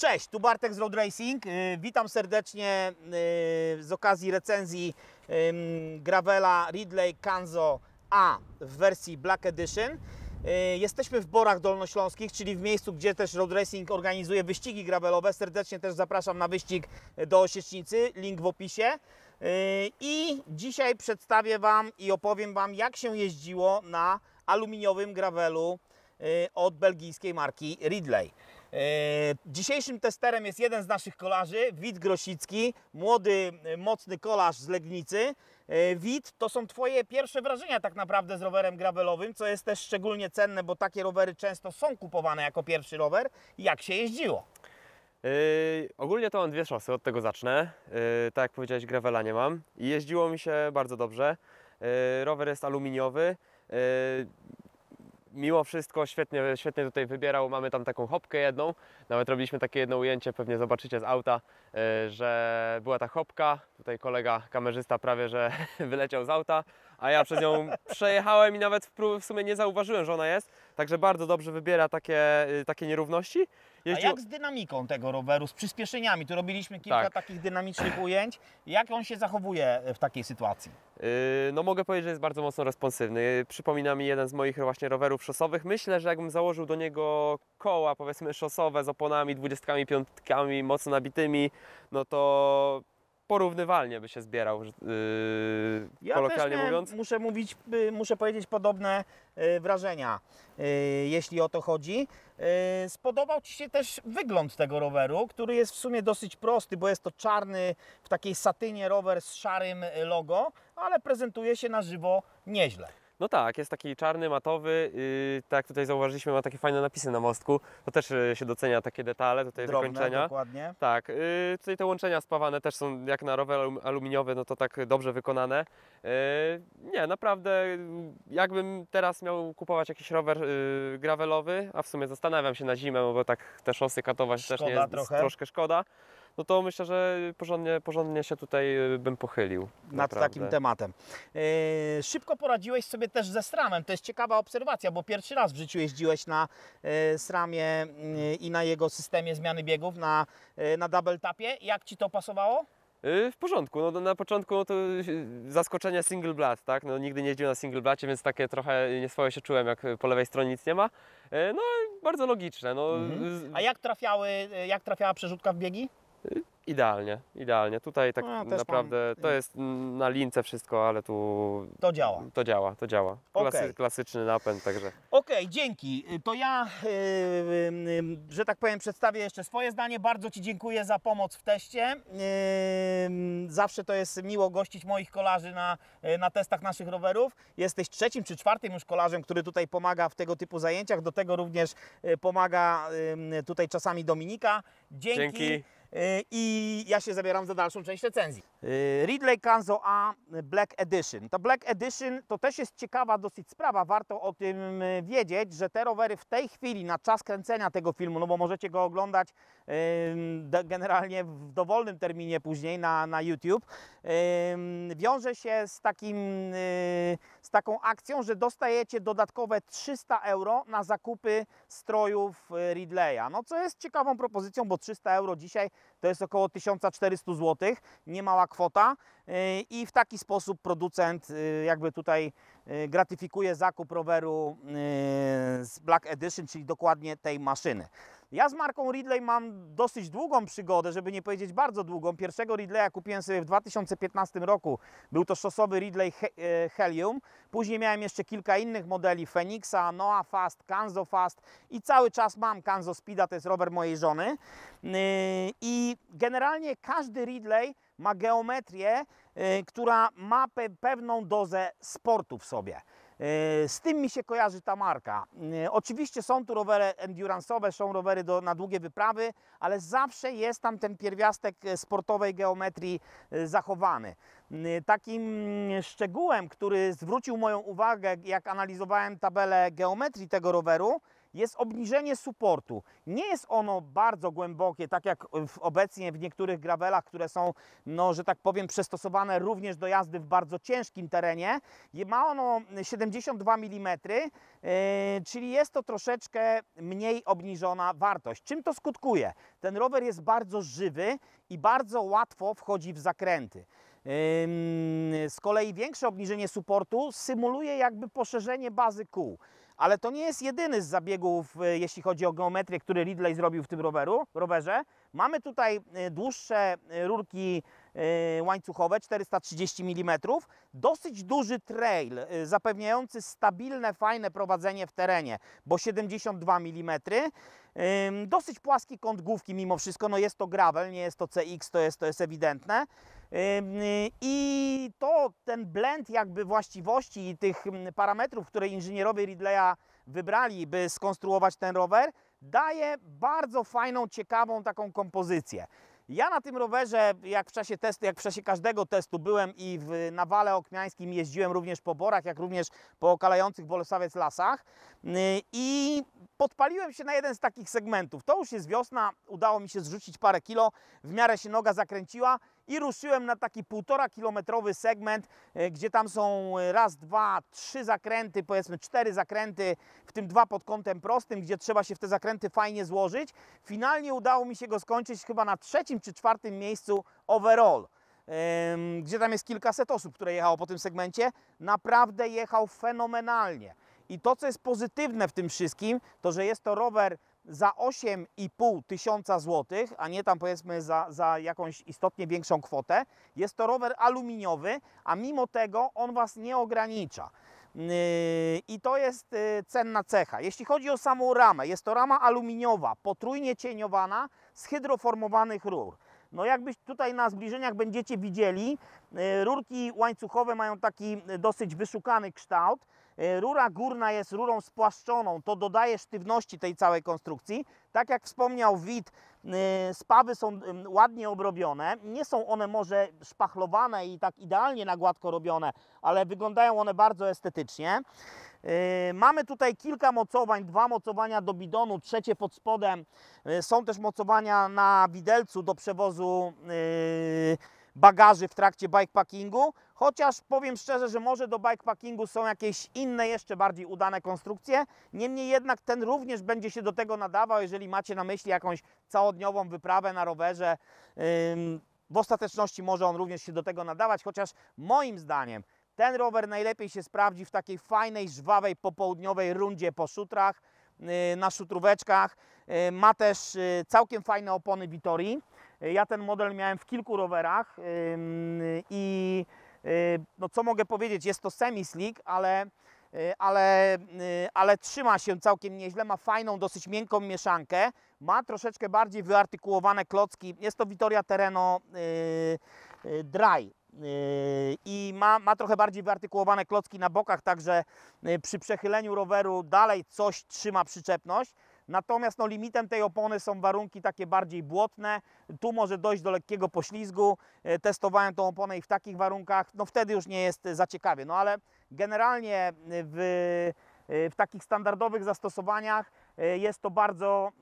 Cześć, tu Bartek z Road Racing. Y, witam serdecznie y, z okazji recenzji Gravela Ridley Kanzo A w wersji Black Edition. Y, jesteśmy w Borach Dolnośląskich, czyli w miejscu, gdzie też Road Racing organizuje wyścigi gravelowe. Serdecznie też zapraszam na wyścig do Osiecznicy, link w opisie. I dzisiaj przedstawię Wam i opowiem Wam, jak się jeździło na aluminiowym gravelu od belgijskiej marki Ridley. E, dzisiejszym testerem jest jeden z naszych kolarzy, Wit Grosicki, młody, e, mocny kolarz z Legnicy. E, Wit, to są Twoje pierwsze wrażenia tak naprawdę z rowerem gravelowym, co jest też szczególnie cenne, bo takie rowery często są kupowane jako pierwszy rower. Jak się jeździło? Yy, ogólnie to mam dwie szosy, od tego zacznę. Yy, tak jak powiedziałeś, gravela nie mam jeździło mi się bardzo dobrze. Yy, rower jest aluminiowy mimo wszystko świetnie, świetnie tutaj wybierał. Mamy tam taką hopkę jedną. Nawet robiliśmy takie jedno ujęcie, pewnie zobaczycie z auta, e, że była ta hopka. Tutaj kolega kamerzysta prawie, że wyleciał z auta a ja przez nią przejechałem i nawet w, w sumie nie zauważyłem, że ona jest. Także bardzo dobrze wybiera takie, y, takie nierówności. A jak z dynamiką tego roweru, z przyspieszeniami? Tu robiliśmy kilka tak. takich dynamicznych ujęć. Jak on się zachowuje y, w takiej sytuacji? Y, no mogę powiedzieć, że jest bardzo mocno responsywny. Przypomina mi jeden z moich właśnie rowerów szosowych. Myślę, że jakbym założył do niego koła powiedzmy szosowe z oponami, dwudziestkami, piątkami mocno nabitymi, no to porównywalnie by się zbierał, yy, ja też, mówiąc? Muszę, mówić, muszę powiedzieć podobne yy, wrażenia, yy, jeśli o to chodzi. Yy, spodobał Ci się też wygląd tego roweru, który jest w sumie dosyć prosty, bo jest to czarny, w takiej satynie rower z szarym logo, ale prezentuje się na żywo nieźle. No tak, jest taki czarny, matowy, yy, tak tutaj zauważyliśmy, ma takie fajne napisy na mostku, to też yy, się docenia takie detale, tutaj Drobne, wykończenia. dokładnie. Tak, yy, tutaj te łączenia spawane też są jak na rower aluminiowy, no to tak dobrze wykonane. Yy, nie, naprawdę yy, jakbym teraz miał kupować jakiś rower yy, gravelowy, a w sumie zastanawiam się na zimę, bo tak te szosy katować szkoda też nie jest trochę. troszkę szkoda no to myślę, że porządnie, porządnie się tutaj y, bym pochylił. Nad naprawdę. takim tematem. Yy, szybko poradziłeś sobie też ze sramem. To jest ciekawa obserwacja, bo pierwszy raz w życiu jeździłeś na yy, sramie yy, i na jego systemie zmiany biegów, na, na double tapie. Jak Ci to pasowało? Y, w porządku, no na początku no to y, zaskoczenie single blat, tak? No, nigdy nie jeździłem na single blacie, więc takie trochę nieswoje się czułem, jak po lewej stronie nic nie ma. No bardzo logiczne. No. Mhm. A jak, trafiały, jak trafiała przerzutka w biegi? Idealnie, idealnie. Tutaj tak no, naprawdę mam- to jest na lince wszystko, ale tu To działa. to działa, to działa. Klasy, Klasyczny napęd, także. Okej, dzięki. To ja, yy, yy, że tak powiem, przedstawię jeszcze swoje zdanie. Bardzo Ci dziękuję za pomoc w teście. Yy, zawsze to jest miło gościć moich kolarzy na, yy, na testach naszych rowerów. Jesteś trzecim czy czwartym już kolarzem, który tutaj pomaga w tego typu zajęciach. Do tego również yy, pomaga yy, tutaj czasami Dominika. Dzięki. Dzięki. Y, i ja się zabieram za dalszą część recenzji. Y, Ridley Kanzo A Black Edition. To Black Edition to też jest ciekawa dosyć sprawa, warto o tym y, wiedzieć, że te rowery w tej chwili na czas kręcenia tego filmu, no bo możecie go oglądać yy, generalnie w dowolnym terminie później na, na YouTube, yy, wiąże się z, takim, yy, z taką akcją, że dostajecie dodatkowe 300 euro na zakupy strojów y, Ridleya. No co jest ciekawą propozycją, bo 300 euro dzisiaj to jest około 1400 zł, niemała kwota y, i w taki sposób producent y, jakby tutaj y, gratyfikuje zakup roweru z Black Edition, czyli dokładnie tej maszyny. Ja z marką Ridley mam dosyć długą przygodę, żeby nie powiedzieć bardzo długą. Pierwszego Ridleya kupiłem sobie w 2015 roku. Był to szosowy Ridley e, Helium. Później miałem jeszcze kilka innych modeli Phoenixa, Noah Fast, Kanzo Fast i cały czas mam Kanzo Speeda, to jest rower mojej żony. Yy, I generalnie każdy Ridley ma geometrię, yy, która ma pewną dozę sportu w sobie. E, z tym mi się kojarzy ta marka. E, oczywiście są tu rowery endurance'owe, są rowery do, na długie wyprawy, ale zawsze jest tam ten pierwiastek e, sportowej geometrii zachowany. Takim mm, szczegółem, który zwrócił moją uwagę, jak analizowałem tabelę geometrii tego roweru, jest obniżenie supportu. Nie jest ono bardzo głębokie, tak jak obecnie w niektórych gravelach, które są, no, że tak powiem, przystosowane również do jazdy w bardzo ciężkim terenie. Ma ono 72 mm, yy, czyli jest to troszeczkę mniej obniżona wartość. Czym to skutkuje? Ten rower jest bardzo żywy i bardzo łatwo wchodzi w zakręty. Z kolei większe obniżenie supportu symuluje jakby poszerzenie bazy kół. Ale to nie jest jedyny z zabiegów, y, jeśli chodzi o geometrię, który Ridley zrobił w tym roweru, rowerze. Mamy tutaj y, dłuższe y, rurki łańcuchowe, 430 mm. Dosyć duży trail, zapewniający stabilne, fajne prowadzenie w terenie, bo 72 mm. Dosyć płaski kąt główki mimo wszystko, no jest to gravel, nie jest to CX, to jest, to jest ewidentne. I to ten blend jakby właściwości i tych parametrów, które inżynierowie Ridleya wybrali, by skonstruować ten rower, daje bardzo fajną, ciekawą taką kompozycję. Ja na tym rowerze, jak w czasie testu, jak w czasie każdego testu byłem i w Nawale Okmiańskim jeździłem również po borach, jak również po okalających Bolesławiec lasach i podpaliłem się na jeden z takich segmentów. To już jest wiosna, udało mi się zrzucić parę kilo, w miarę się noga zakręciła i ruszyłem na taki półtora kilometrowy segment, e, gdzie tam są e, raz, dwa, trzy zakręty, powiedzmy cztery zakręty, w tym dwa pod kątem prostym, gdzie trzeba się w te zakręty fajnie złożyć. Finalnie udało mi się go skończyć chyba na trzecim czy czwartym miejscu overall gdzie tam jest kilkaset osób, które jechało po tym segmencie, naprawdę jechał fenomenalnie. I to, co jest pozytywne w tym wszystkim, to że jest to rower za 8,5 tysiąca złotych, a nie tam powiedzmy za, za jakąś istotnie większą kwotę. Jest to rower aluminiowy, a mimo tego on Was nie ogranicza. Yy, I to jest yy, cenna cecha. Jeśli chodzi o samą ramę, jest to rama aluminiowa, potrójnie cieniowana z hydroformowanych rur. No jakbyś tutaj na zbliżeniach będziecie widzieli, e, rurki łańcuchowe mają taki e, dosyć wyszukany kształt. E, rura górna jest rurą spłaszczoną, to dodaje sztywności tej całej konstrukcji. Tak jak wspomniał Wit, spawy są ładnie obrobione. Nie są one może szpachlowane i tak idealnie na gładko robione, ale wyglądają one bardzo estetycznie. Y, mamy tutaj kilka mocowań, dwa mocowania do bidonu, trzecie pod spodem. Y, są też mocowania na widelcu do przewozu y, bagaży w trakcie bikepackingu, chociaż powiem szczerze, że może do bikepackingu są jakieś inne, jeszcze bardziej udane konstrukcje. Niemniej jednak ten również będzie się do tego nadawał, jeżeli macie na myśli jakąś całodniową wyprawę na rowerze. W ostateczności może on również się do tego nadawać, chociaż moim zdaniem ten rower najlepiej się sprawdzi w takiej fajnej, żwawej, popołudniowej rundzie po szutrach, y, na szutróweczkach. Y, ma też y, całkiem fajne opony Vitori. Ja ten model miałem w kilku rowerach i no co mogę powiedzieć, jest to semi-slick, ale, ale, ale trzyma się całkiem nieźle, ma fajną, dosyć miękką mieszankę, ma troszeczkę bardziej wyartykułowane klocki, jest to Vitoria Terreno Dry, Yy, i ma, ma trochę bardziej wyartykułowane klocki na bokach, także yy, przy przechyleniu roweru dalej coś trzyma przyczepność. Natomiast no, limitem tej opony są warunki takie bardziej błotne. Tu może dojść do lekkiego poślizgu. Yy, testowałem tą oponę i w takich warunkach, no wtedy już nie jest za ciekawie. No ale generalnie w, w takich standardowych zastosowaniach E, jest to bardzo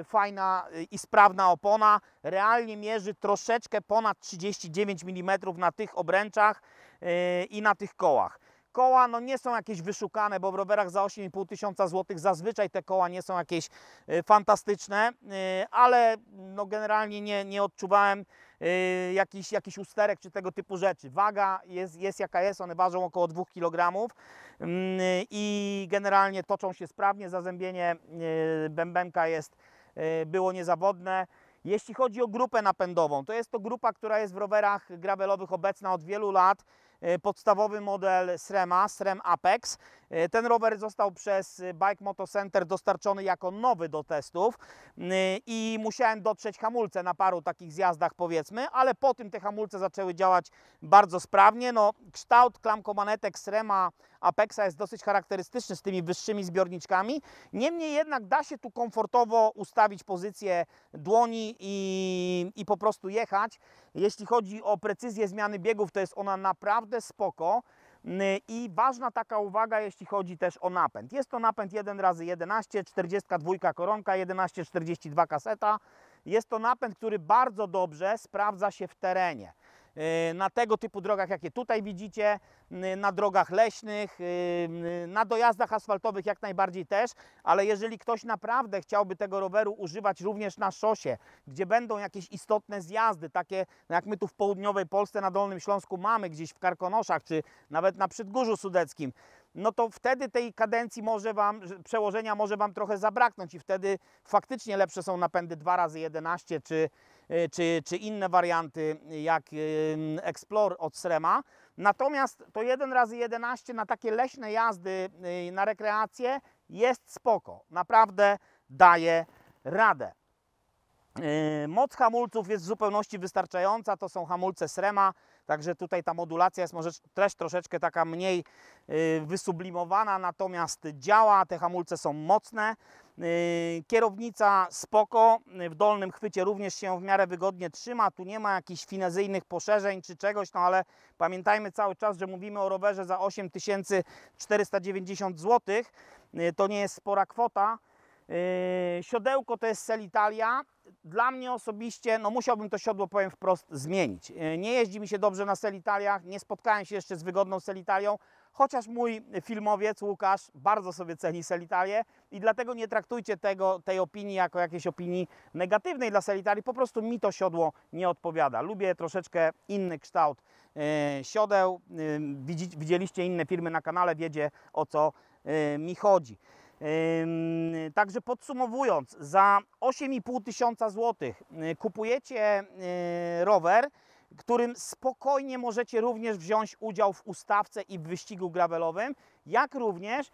e, fajna e, i sprawna opona. Realnie mierzy troszeczkę ponad 39 mm na tych obręczach i na tych kołach. Koła no nie są jakieś wyszukane, bo w rowerach za 8,5 tysiąca złotych zazwyczaj te koła nie są jakieś fantastyczne, ale no generalnie nie, nie odczuwałem Y, jakiś, jakiś usterek czy tego typu rzeczy. Waga jest, jest jaka jest, one ważą około 2 kg mm, i generalnie toczą się sprawnie, zazębienie y, bębenka jest, y, było niezawodne. Jeśli chodzi o grupę napędową, to jest to grupa, która jest w rowerach gravelowych obecna od wielu lat. Podstawowy model SREMA, SREM Apex. E, ten rower został przez Bike Moto Center dostarczony jako nowy do testów e, i musiałem dotrzeć hamulce na paru takich zjazdach powiedzmy, ale po tym te hamulce zaczęły działać bardzo sprawnie. No, kształt klamkomanetek Srema Apexa jest dosyć charakterystyczny z tymi wyższymi zbiorniczkami. Niemniej jednak da się tu komfortowo ustawić pozycję dłoni i, i po prostu jechać. Jeśli chodzi o precyzję zmiany biegów, to jest ona naprawdę spoko. Yy, I ważna taka uwaga, jeśli chodzi też o napęd. Jest to napęd 1 x 11 42 koronka, 1142 kaseta. Jest to napęd, który bardzo dobrze sprawdza się w terenie. E, na tego typu drogach, jakie tutaj widzicie, na drogach leśnych, y, na dojazdach asfaltowych jak najbardziej też, ale jeżeli ktoś naprawdę chciałby tego roweru używać również na szosie, gdzie będą jakieś istotne zjazdy, takie jak my tu w południowej Polsce na Dolnym Śląsku mamy, gdzieś w Karkonoszach czy nawet na Przedgórzu Sudeckim, no to wtedy tej kadencji może Wam, przełożenia może Wam trochę zabraknąć i wtedy faktycznie lepsze są napędy 2 razy 11 czy E, czy, czy inne warianty e, jak e, Explorer od Srema. Natomiast to 1 razy 11 na takie leśne jazdy, na rekreację jest spoko. Naprawdę daje radę. Moc hamulców jest w zupełności wystarczająca, to są hamulce Srema, także tutaj ta modulacja jest może też troszeczkę taka mniej wysublimowana, natomiast działa, te hamulce są mocne. Yy, kierownica spoko, yy, w dolnym chwycie również się w miarę wygodnie trzyma, tu nie ma jakichś finezyjnych poszerzeń czy czegoś, no ale pamiętajmy cały czas, że mówimy o rowerze za 8490 zł, yy, to nie jest spora kwota. Siodełko to jest Selitalia. Italia. Dla mnie osobiście, no musiałbym to siodło, powiem wprost, zmienić. Nie jeździ mi się dobrze na Selitaliach, nie spotkałem się jeszcze z wygodną Selitalią, chociaż mój filmowiec Łukasz bardzo sobie ceni Selitalię i dlatego nie traktujcie tego, tej opinii jako jakiejś opinii negatywnej dla Selitalii, po prostu mi to siodło nie odpowiada. Lubię troszeczkę inny kształt yy, siodeł, e, widzieliście inne firmy na kanale, wiecie o co e, mi chodzi. Także podsumowując, za 8,5 tysiąca złotych kupujecie rower, którym spokojnie możecie również wziąć udział w ustawce i w wyścigu gravelowym, jak również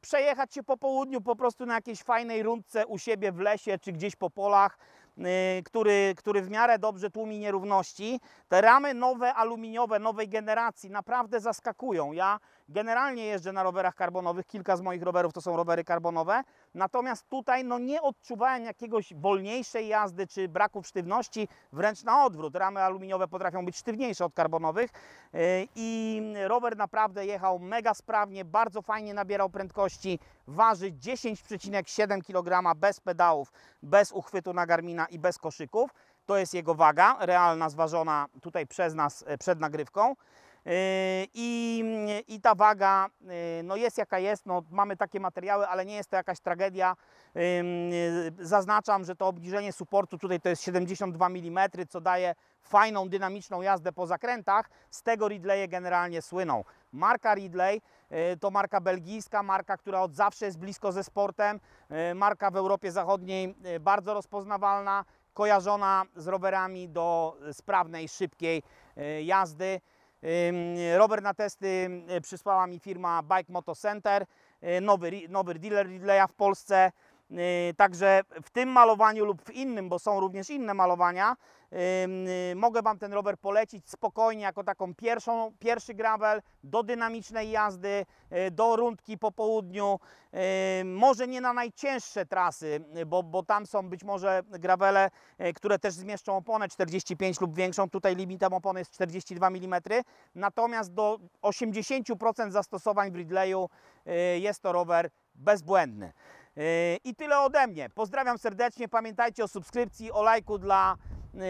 przejechać się po południu po prostu na jakiejś fajnej rundce u siebie w lesie czy gdzieś po polach, y, który, który w miarę dobrze tłumi nierówności. Te ramy nowe, aluminiowe, nowej generacji naprawdę zaskakują. Ja generalnie jeżdżę na rowerach karbonowych, kilka z moich rowerów to są rowery karbonowe Natomiast tutaj no, nie odczuwałem jakiegoś wolniejszej jazdy czy braku sztywności, wręcz na odwrót. Ramy aluminiowe potrafią być sztywniejsze od karbonowych y, i rower naprawdę jechał mega sprawnie, bardzo fajnie nabierał prędkości. Waży 10,7 kg bez pedałów, bez uchwytu na Garmina i bez koszyków. To jest jego waga, realna, zważona tutaj przez nas y, przed nagrywką. Yy, I, I, ta waga yy, no jest jaka jest, no mamy takie materiały, ale nie jest to jakaś tragedia. Yy, zaznaczam, że to obniżenie suportu tutaj to jest 72 mm, co daje fajną, dynamiczną jazdę po zakrętach. Z tego Ridleye generalnie słyną. Marka Ridley to marka belgijska, marka, która od zawsze jest blisko ze sportem, marka w Europie Zachodniej bardzo rozpoznawalna, kojarzona z rowerami do sprawnej, szybkiej jazdy. Rower na testy y, przysłała mi firma Bike Moto Center, y, nowy, nowy dealer Ridleya w Polsce. Yy, także w tym malowaniu lub w innym, bo są również inne malowania, yy, mogę Wam ten rower polecić spokojnie jako taką pierwszą, pierwszy gravel do dynamicznej jazdy, yy, do rundki po południu. Może nie na najcięższe trasy, bo, bo tam są być może gravele, które też zmieszczą oponę 45 lub większą. Tutaj limitem opony jest 42 mm. Natomiast do 80% zastosowań w Ridleyu jest to rower bezbłędny. Yy, I tyle ode mnie. Pozdrawiam serdecznie. Pamiętajcie o subskrypcji, o lajku dla yy,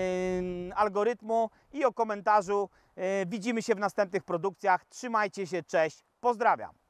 algorytmu i o komentarzu. Yy, widzimy się w następnych produkcjach. Trzymajcie się, cześć, pozdrawiam.